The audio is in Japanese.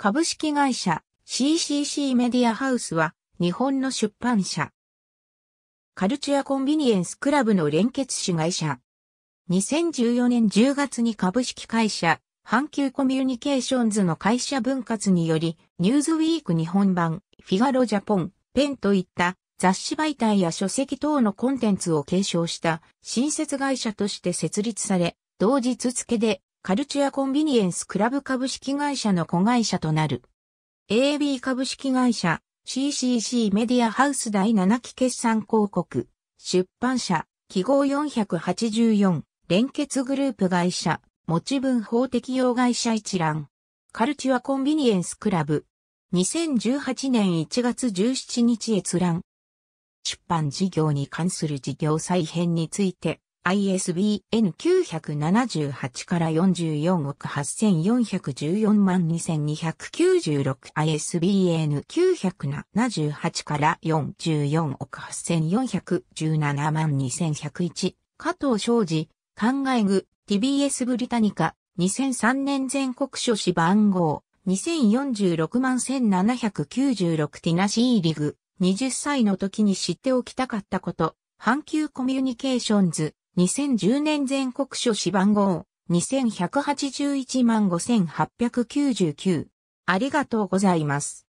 株式会社 CCC メディアハウスは日本の出版社。カルチュアコンビニエンスクラブの連結子会社。2014年10月に株式会社阪急コミュニケーションズの会社分割により、ニューズウィーク日本版、フィガロジャポン、ペンといった雑誌媒体や書籍等のコンテンツを継承した新設会社として設立され、同日付でカルチュアコンビニエンスクラブ株式会社の子会社となる。AB 株式会社 CCC メディアハウス第7期決算広告出版社記号484連結グループ会社持ち分法適用会社一覧カルチュアコンビニエンスクラブ2018年1月17日閲覧出版事業に関する事業再編について ISBN 978から44億8414万 2296ISBN 978から44億8417万2101加藤昌司考え具 TBS ブリタニカ2003年全国書士番号2046万1796ティナシーリグ20歳の時に知っておきたかったこと、阪急コミュニケーションズ、2010年全国書誌番号2181万5899。ありがとうございます。